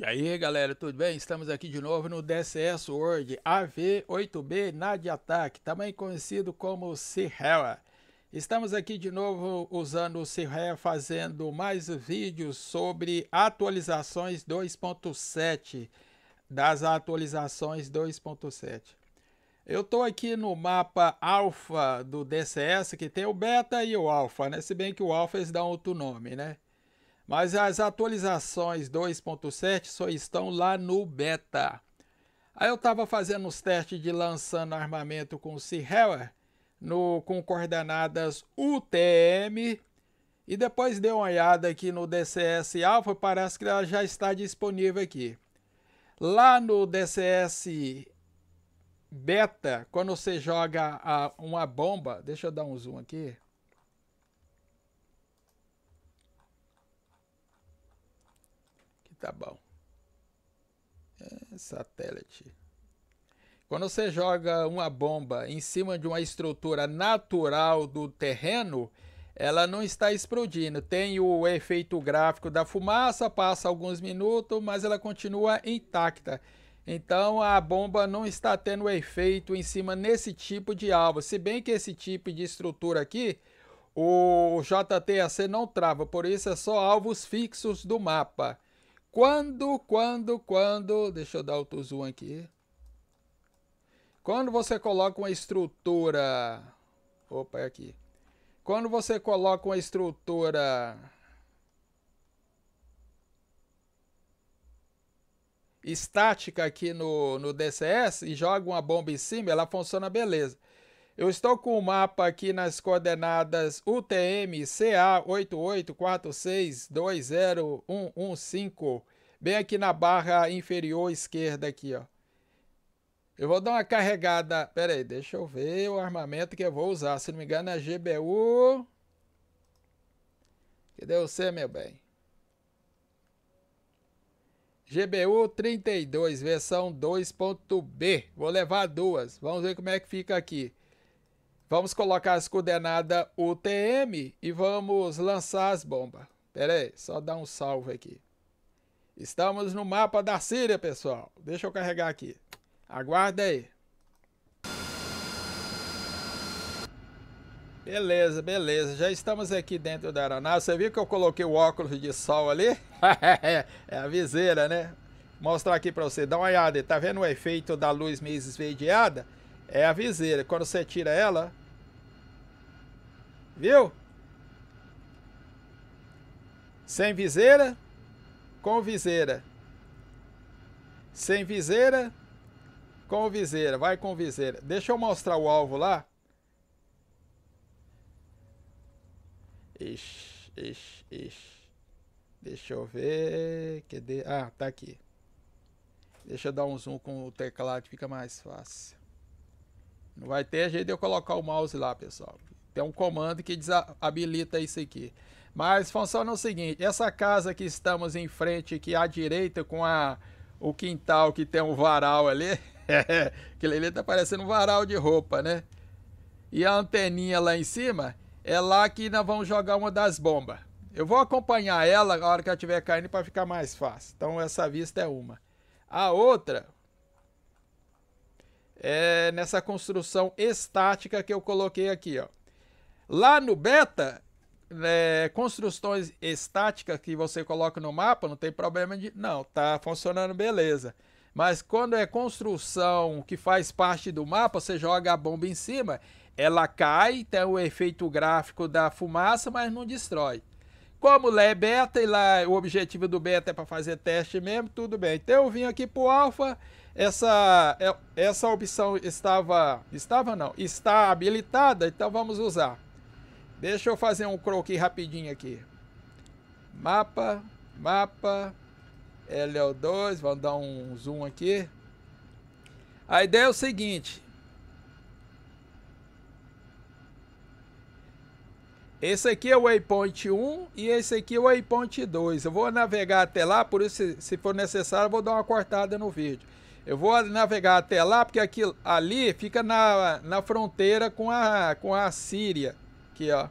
E aí galera, tudo bem? Estamos aqui de novo no DCS World AV8B NAD Attack, também conhecido como Sierra. Estamos aqui de novo usando o Sierra fazendo mais vídeos sobre atualizações 2.7, das atualizações 2.7. Eu estou aqui no mapa Alpha do DCS, que tem o beta e o Alpha, né? Se bem que o Alpha eles dão outro nome, né? Mas as atualizações 2.7 só estão lá no beta. Aí eu estava fazendo os testes de lançando armamento com o Seahammer no com coordenadas UTM e depois dei uma olhada aqui no DCS Alpha, parece que ela já está disponível aqui. Lá no DCS Beta, quando você joga a, uma bomba, deixa eu dar um zoom aqui. tá bom. É satélite. Quando você joga uma bomba em cima de uma estrutura natural do terreno, ela não está explodindo. Tem o efeito gráfico da fumaça, passa alguns minutos, mas ela continua intacta. Então a bomba não está tendo efeito em cima nesse tipo de alvo. Se bem que esse tipo de estrutura aqui, o JTAC não trava, por isso é só alvos fixos do mapa. Quando, quando, quando. Deixa eu dar o zoom aqui. Quando você coloca uma estrutura. Opa, é aqui. Quando você coloca uma estrutura. Estática aqui no, no DCS e joga uma bomba em cima, ela funciona beleza. Eu estou com o mapa aqui nas coordenadas UTM CA884620115, bem aqui na barra inferior esquerda aqui, ó. Eu vou dar uma carregada, pera aí, deixa eu ver o armamento que eu vou usar, se não me engano é GBU... Cadê você, meu bem? GBU 32, versão 2.b. Vou levar duas. Vamos ver como é que fica aqui. Vamos colocar as coordenadas UTM e vamos lançar as bombas. Pera aí, só dar um salve aqui. Estamos no mapa da Síria, pessoal. Deixa eu carregar aqui. Aguarda aí. Beleza, beleza. Já estamos aqui dentro da aeronave. Você viu que eu coloquei o óculos de sol ali? é a viseira, né? Mostrar aqui para você. Dá uma olhada. Tá vendo o efeito da luz meio esverdeada? É a viseira. Quando você tira ela, Viu? Sem viseira, com viseira. Sem viseira, com viseira. Vai com viseira. Deixa eu mostrar o alvo lá. Ixi, ixi, ixi. Deixa eu ver. Cadê? Ah, tá aqui. Deixa eu dar um zoom com o teclado, fica mais fácil. Não vai ter jeito de eu colocar o mouse lá, pessoal. Tem um comando que desabilita isso aqui. Mas funciona é o seguinte, essa casa que estamos em frente aqui à direita com a, o quintal que tem um varal ali, é, que ali tá parecendo um varal de roupa, né? E a anteninha lá em cima, é lá que nós vamos jogar uma das bombas. Eu vou acompanhar ela a hora que ela estiver caindo para ficar mais fácil. Então essa vista é uma. A outra é nessa construção estática que eu coloquei aqui, ó. Lá no beta, é, construções estáticas que você coloca no mapa, não tem problema de. Não, tá funcionando beleza. Mas quando é construção que faz parte do mapa, você joga a bomba em cima, ela cai, tem o efeito gráfico da fumaça, mas não destrói. Como lá é beta e lá o objetivo do beta é para fazer teste mesmo, tudo bem. Então eu vim aqui pro alfa, essa é, essa opção estava estava não, está habilitada, então vamos usar. Deixa eu fazer um croquis rapidinho aqui. Mapa, mapa, LL2, vamos dar um zoom aqui. A ideia é o seguinte. Esse aqui é o waypoint 1 e esse aqui é o waypoint 2. Eu vou navegar até lá, por isso, se for necessário, eu vou dar uma cortada no vídeo. Eu vou navegar até lá, porque aqui, ali fica na, na fronteira com a, com a Síria. Aqui, ó.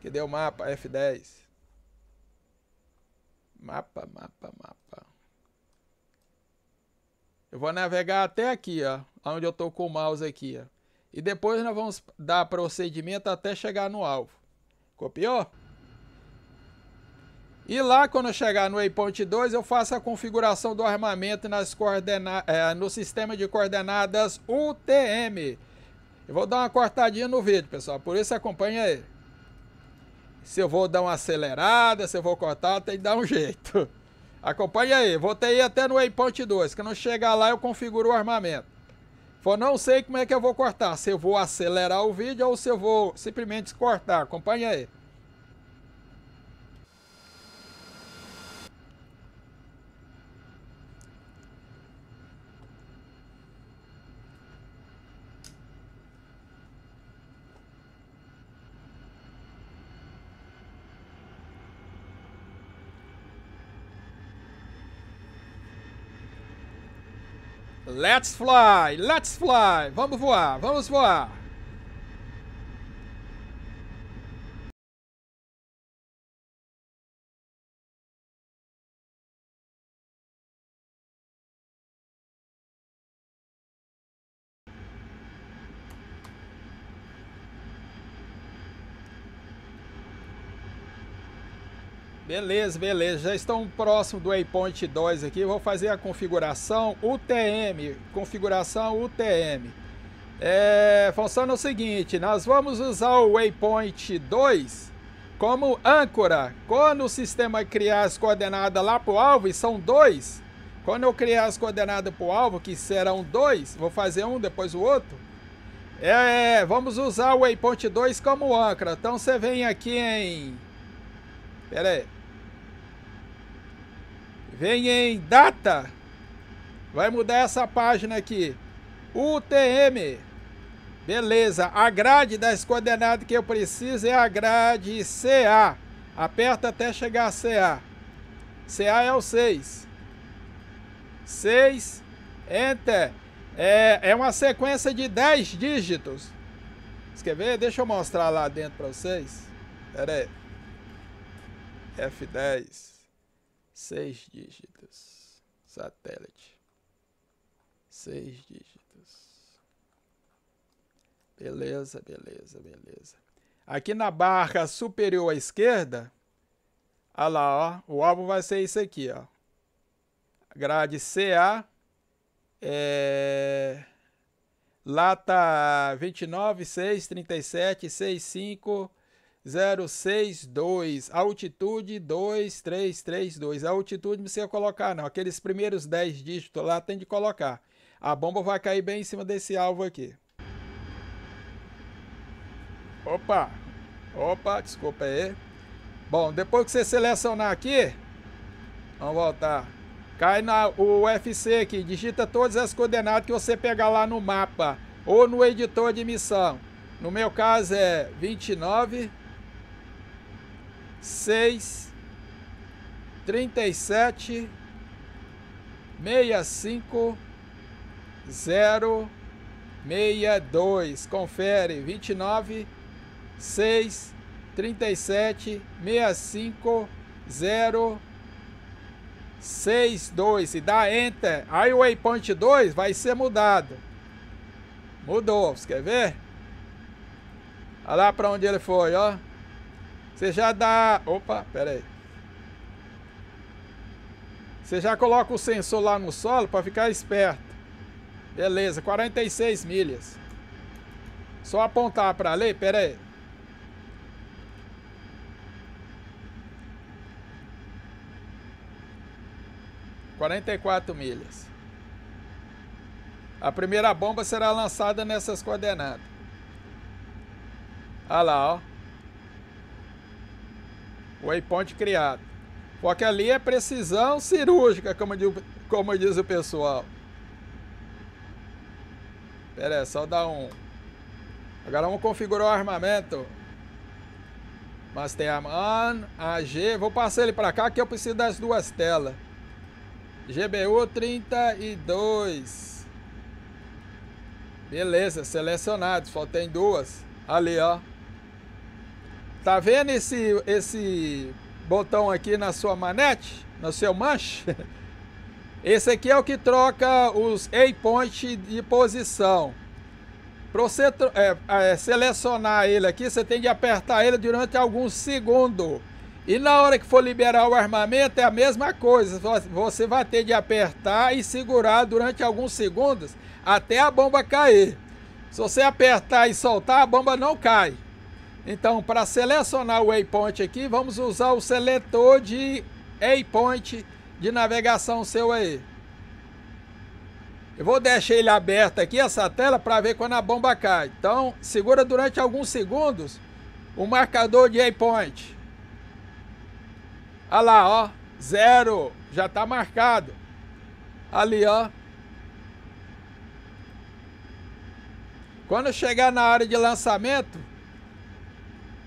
Que deu mapa, F10. Mapa, mapa, mapa. Eu vou navegar até aqui, ó. Onde eu tô com o mouse aqui, ó. E depois nós vamos dar procedimento até chegar no alvo. Copiou? E lá, quando chegar no Waypoint 2, eu faço a configuração do armamento nas coordena é, no sistema de coordenadas UTM. Eu vou dar uma cortadinha no vídeo, pessoal. Por isso acompanha aí. Se eu vou dar uma acelerada, se eu vou cortar, tem que dar um jeito. Acompanha aí. Vou ter ir até no Waypoint 2. Que não chegar lá, eu configuro o armamento. For não sei como é que eu vou cortar. Se eu vou acelerar o vídeo ou se eu vou simplesmente cortar. Acompanha aí. Let's fly, let's fly. Vamos voar, vamos voar. Beleza, beleza. Já estão próximo do Waypoint 2 aqui. Vou fazer a configuração UTM. Configuração UTM. É, funciona o seguinte, nós vamos usar o Waypoint 2 como âncora. Quando o sistema criar as coordenadas lá para o alvo, e são dois, quando eu criar as coordenadas para o alvo, que serão dois, vou fazer um, depois o outro, é, vamos usar o Waypoint 2 como âncora. Então você vem aqui em... Pera aí. Vem em data. Vai mudar essa página aqui. UTM. Beleza. A grade das coordenadas que eu preciso é a grade CA. Aperta até chegar a CA. CA é o 6. 6. Enter. É, é uma sequência de 10 dígitos. Você quer ver? Deixa eu mostrar lá dentro para vocês. Espera aí. F10 seis dígitos. Satélite. Seis dígitos. Beleza, beleza, beleza. Aqui na barra superior à esquerda, olha lá, ó, o álbum vai ser isso aqui, ó. Grade CA, é, lata 29, 6, 37, 6, 5, 062, altitude 2332. A altitude não precisa colocar, não. Aqueles primeiros 10 dígitos lá tem de colocar. A bomba vai cair bem em cima desse alvo aqui. Opa! Opa, desculpa aí. Bom, depois que você selecionar aqui, vamos voltar. Cai na UFC aqui, digita todas as coordenadas que você pegar lá no mapa ou no editor de missão. No meu caso é 29 6 37 65 0 62. Confere 29 6 37 65 0 dois e dá enter. Aí o waypoint 2 vai ser mudado. Mudou, você quer ver? Olha lá para onde ele foi, ó. Você já dá. Opa, pera aí. Você já coloca o sensor lá no solo para ficar esperto. Beleza, 46 milhas. Só apontar para ali, pera aí. Quarenta e quatro milhas. A primeira bomba será lançada nessas coordenadas. Olha lá, ó o waypoint criado. Porque ali é precisão cirúrgica, como diz, como diz o pessoal. Pera aí, só dá um. Agora vamos configurar o armamento. Master man On, AG. Vou passar ele para cá que eu preciso das duas telas. GBU 32. Beleza, selecionados. Só tem duas. Ali, ó. Tá vendo esse, esse botão aqui na sua manete? No seu manche? Esse aqui é o que troca os A-Points de posição. Para você é, é, selecionar ele aqui, você tem que apertar ele durante alguns segundos. E na hora que for liberar o armamento, é a mesma coisa. Você vai ter de apertar e segurar durante alguns segundos até a bomba cair. Se você apertar e soltar, a bomba não cai. Então, para selecionar o waypoint aqui, vamos usar o seletor de waypoint de navegação seu aí. Eu vou deixar ele aberto aqui, essa tela, para ver quando a bomba cai. Então, segura durante alguns segundos o marcador de waypoint. Olha lá, ó. Zero. Já está marcado. Ali, ó. Quando chegar na área de lançamento,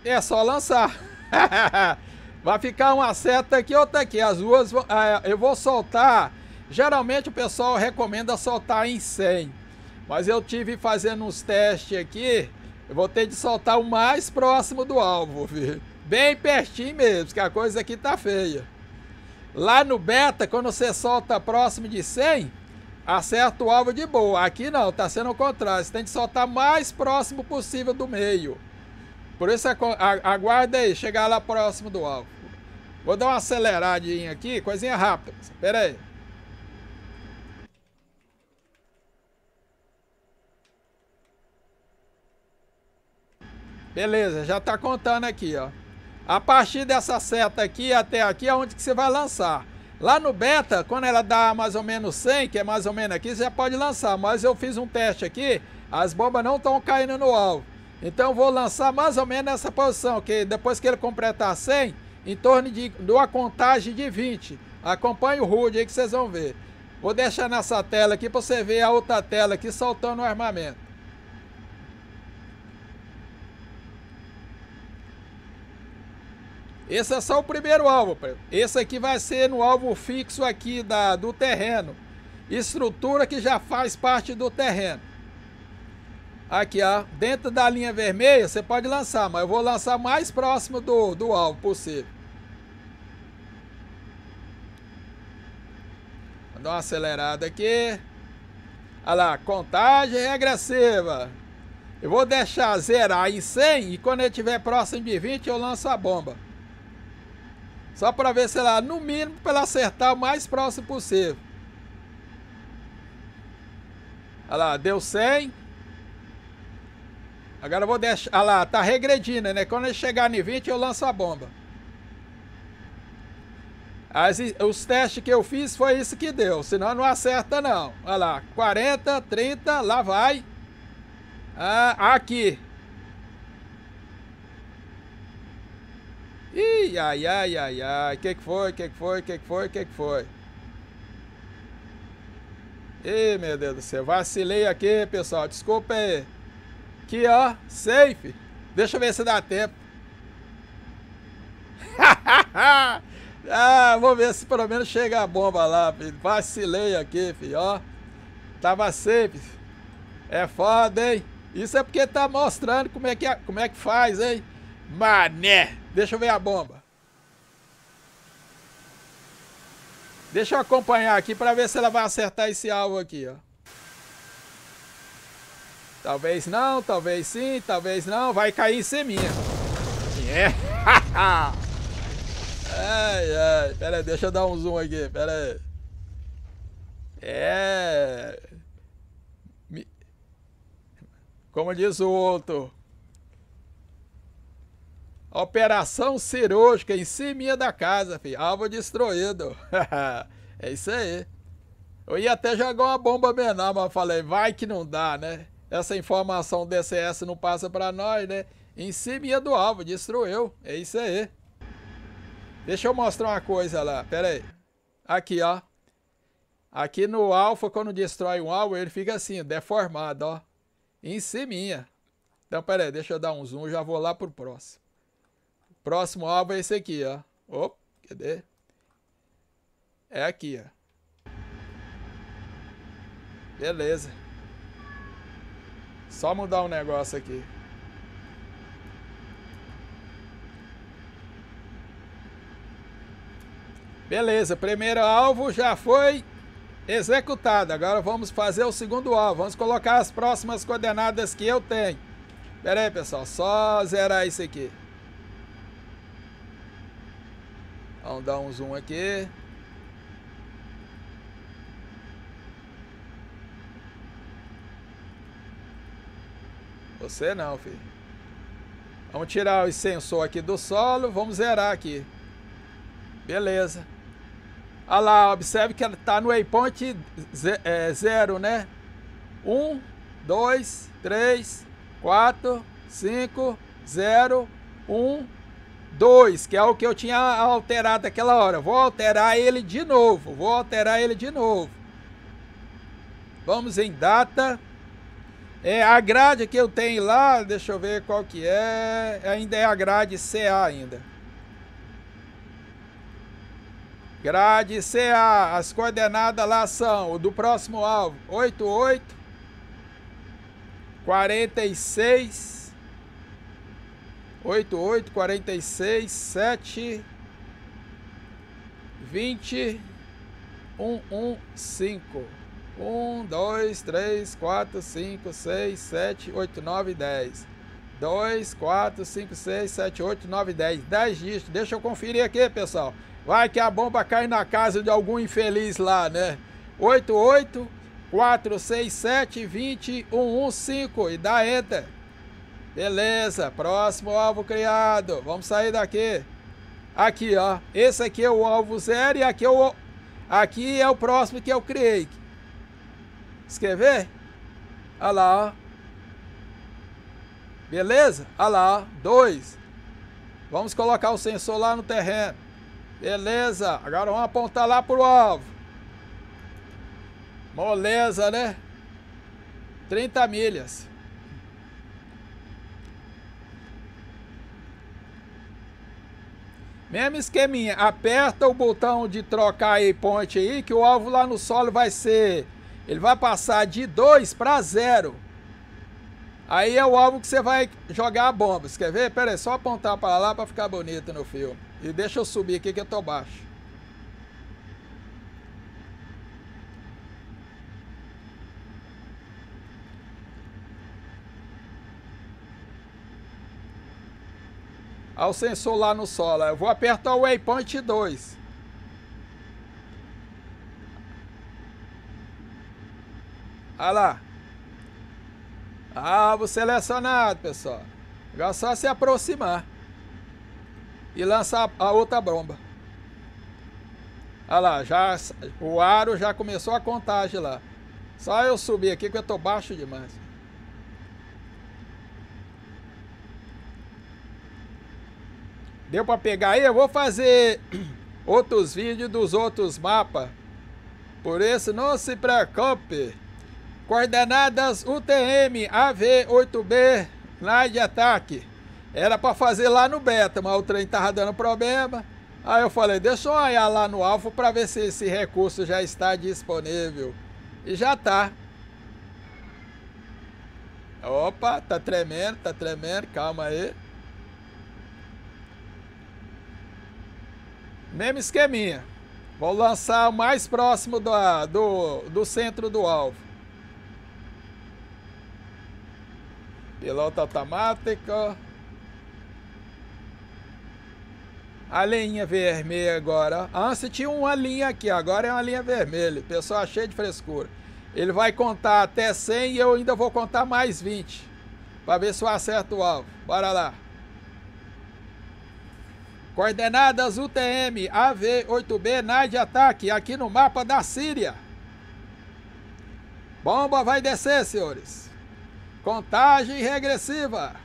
é só lançar. Vai ficar uma seta aqui, outra aqui. As duas ah, é, eu vou soltar. Geralmente o pessoal recomenda soltar em 100. Mas eu tive fazendo uns testes aqui. Eu vou ter de soltar o mais próximo do alvo, viu? Bem pertinho mesmo, que a coisa aqui tá feia. Lá no beta, quando você solta próximo de 100, acerta o alvo de boa. Aqui não, tá sendo o contrário. Você tem que soltar mais próximo possível do meio. Por isso é aguarda aí, chegar lá próximo do alvo. Vou dar uma aceleradinha aqui, coisinha rápida. Espera aí. Beleza, já está contando aqui, ó. A partir dessa seta aqui até aqui é onde que você vai lançar. Lá no beta, quando ela dá mais ou menos 100, que é mais ou menos aqui, você já pode lançar. Mas eu fiz um teste aqui, as bombas não estão caindo no alvo. Então vou lançar mais ou menos nessa posição, que depois que ele completar 100, em torno de, de uma contagem de 20. Acompanhe o Rude aí que vocês vão ver. Vou deixar nessa tela aqui para você ver a outra tela aqui soltando o armamento. Esse é só o primeiro alvo. Esse aqui vai ser no alvo fixo aqui da, do terreno. Estrutura que já faz parte do terreno. Aqui, ó. Dentro da linha vermelha, você pode lançar, mas eu vou lançar mais próximo do, do alvo possível. Vou dar uma acelerada aqui. Olha lá, contagem regressiva. Eu vou deixar zerar em 100 e quando ele estiver próximo de 20 eu lanço a bomba. Só para ver, sei lá, no mínimo para acertar o mais próximo possível. Olha lá, deu 100. Agora eu vou deixar. Ah lá, tá regredindo, né? Quando ele chegar em 20, eu lanço a bomba. As, os testes que eu fiz foi isso que deu, senão não acerta não. Olha lá, 40, 30, lá vai. Ah, aqui. Ih, ai, ai, ai, ai. Que que foi? Que que foi? Que que foi? Que que foi? Ih, meu Deus do céu. Vacilei aqui, pessoal. Desculpa aí. Aqui, ó. Safe. Deixa eu ver se dá tempo. ah, vou ver se pelo menos chega a bomba lá, filho. Vacilei aqui, filho, ó. Tava safe. É foda, hein? Isso é porque tá mostrando como é que, como é que faz, hein? Mané! Deixa eu ver a bomba. Deixa eu acompanhar aqui para ver se ela vai acertar esse alvo aqui, ó. Talvez não, talvez sim, talvez não. Vai cair em seminha. É. ai, ai. Pera aí, deixa eu dar um zoom aqui. Pera aí. É. Me... Como diz o outro. Operação cirúrgica em cima da casa, filho. Alvo destruído. é isso aí. Eu ia até jogar uma bomba menor, mas falei, vai que não dá, né? Essa informação DCS não passa para nós, né? Em cima do alvo, destruiu. É isso aí. Deixa eu mostrar uma coisa lá, pera aí. Aqui, ó. Aqui no alfa, quando destrói um alvo, ele fica assim, deformado, ó. Em cima. Então, pera aí, deixa eu dar um zoom, já vou lá pro próximo. Próximo alvo é esse aqui, ó. Opa, cadê? É aqui, ó. Beleza. Só mudar um negócio aqui. Beleza, primeiro alvo já foi executado. Agora vamos fazer o segundo alvo. Vamos colocar as próximas coordenadas que eu tenho. Pera aí, pessoal. Só zerar isso aqui. Vamos dar um zoom aqui. Você não, filho. Vamos tirar o sensor aqui do solo, vamos zerar aqui. Beleza. Olha lá, observe que ela está no waypoint é, zero, né? Um, dois, três, quatro, cinco, zero, um, dois, que é o que eu tinha alterado aquela hora. Vou alterar ele de novo, vou alterar ele de novo. Vamos em data... É, a grade que eu tenho lá, deixa eu ver qual que é, ainda é a grade CA ainda. Grade CA, as coordenadas lá são do próximo alvo, 88, 46, 88, 46, 7, 20, 115. 1, 2, 3, 4, 5, 6, 7, 8, 9, 10. 2, 4, 5, 6, 7, 8, 9, 10. 10 dígitos. Deixa eu conferir aqui, pessoal. Vai que a bomba cai na casa de algum infeliz lá, né? 8, 8, 4, 6, 7, 20, 1, 1, 5. E dá enter. Beleza. Próximo alvo criado. Vamos sair daqui. Aqui, ó. Esse aqui é o alvo zero e aqui é o... Aqui é o próximo que eu criei. Você quer ver? Olha lá, ó. Beleza? Olha lá, ó. Dois. Vamos colocar o sensor lá no terreno. Beleza. Agora vamos apontar lá pro alvo. Moleza, né? 30 milhas. Mesmo esqueminha. Aperta o botão de trocar aí ponte aí, que o alvo lá no solo vai ser ele vai passar de 2 para 0. Aí é o alvo que você vai jogar a bomba. Você quer ver? Pera aí, só apontar para lá para ficar bonito no filme. E deixa eu subir aqui que eu tô baixo. o sensor lá no solo. Eu vou apertar o waypoint 2. Olha lá. Alvo ah, selecionado, pessoal. Agora é só se aproximar. E lançar a outra bomba. Olha lá, já, o aro já começou a contagem lá. Só eu subir aqui que eu tô baixo demais. Deu para pegar aí? Eu vou fazer outros vídeos dos outros mapas. Por isso, não se preocupe. Coordenadas UTM AV8B, line de ataque. Era para fazer lá no beta, mas o trem tava dando problema. Aí eu falei, deixa eu olhar lá no alvo para ver se esse recurso já está disponível. E já tá. Opa, tá tremendo, tá tremendo, calma aí. Mesmo esqueminha. Vou lançar o mais próximo do, do, do centro do alvo. Piloto automático. A linha vermelha agora. Antes ah, tinha uma linha aqui, agora é uma linha vermelha. Pessoal, é cheio de frescura. Ele vai contar até 100 e eu ainda vou contar mais 20. Para ver se eu acerto o alvo. Bora lá. Coordenadas UTM AV-8B NAI de ataque aqui no mapa da Síria. Bomba vai descer, senhores. Contagem regressiva.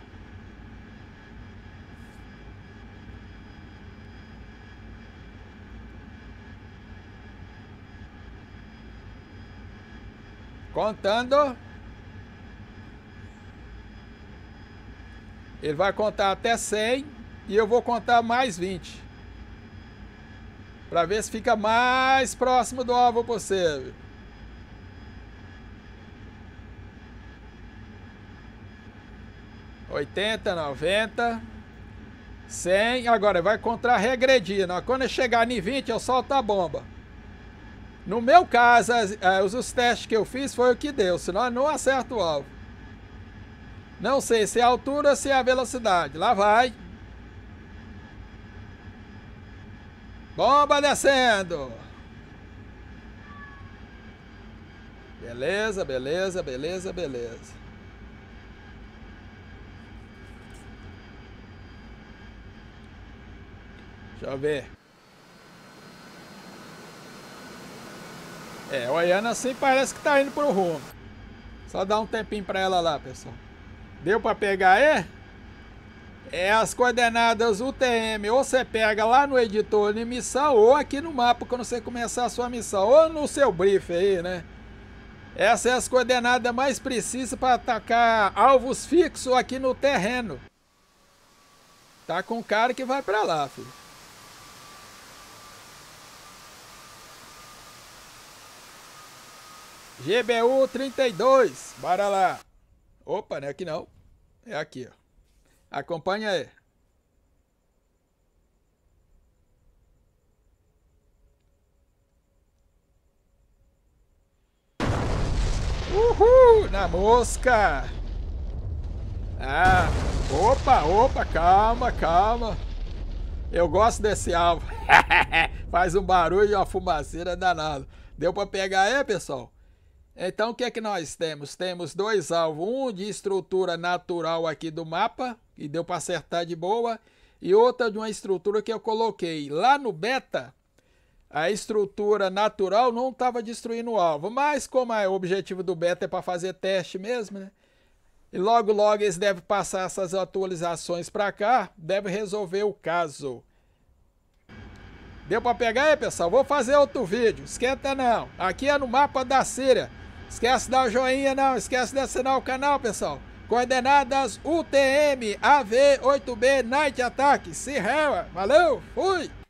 Contando. Ele vai contar até 100 e eu vou contar mais 20. Para ver se fica mais próximo do alvo possível. 80, 90, 100. Agora vai contra-regredir. Quando chegar em 20, eu solto a bomba. No meu caso, eh, os testes que eu fiz foi o que deu, senão eu não acerto o alvo. Não sei se é a altura ou se é a velocidade. Lá vai. Bomba descendo. Beleza, beleza, beleza, beleza. Deixa eu ver. É, olhando assim parece que tá indo pro rumo. Só dá um tempinho pra ela lá, pessoal. Deu pra pegar aí? É as coordenadas UTM, ou você pega lá no editor de missão, ou aqui no mapa quando você começar a sua missão, ou no seu brief aí, né? Essas são é as coordenadas mais precisas para atacar alvos fixos aqui no terreno. Tá com o cara que vai pra lá, filho. GBU 32, bora lá. Opa, não é aqui não. É aqui, ó. Acompanha aí. Uhul, na mosca. Ah, opa, opa, calma, calma. Eu gosto desse alvo. Faz um barulho e uma fumaceira danada. Deu pra pegar aí, pessoal? Então o que é que nós temos? Temos dois alvos, um de estrutura natural aqui do mapa, e deu para acertar de boa, e outra de uma estrutura que eu coloquei lá no beta, a estrutura natural não estava destruindo o alvo, mas como é o objetivo do beta é para fazer teste mesmo, né? E logo logo eles devem passar essas atualizações para cá, deve resolver o caso. Deu para pegar aí, pessoal? Vou fazer outro vídeo, esquenta não. Aqui é no mapa da Síria. Esquece de dar o joinha, não. Esquece de assinar o canal, pessoal. Coordenadas UTM AV8B Night Attack. Se rewa. Valeu, fui!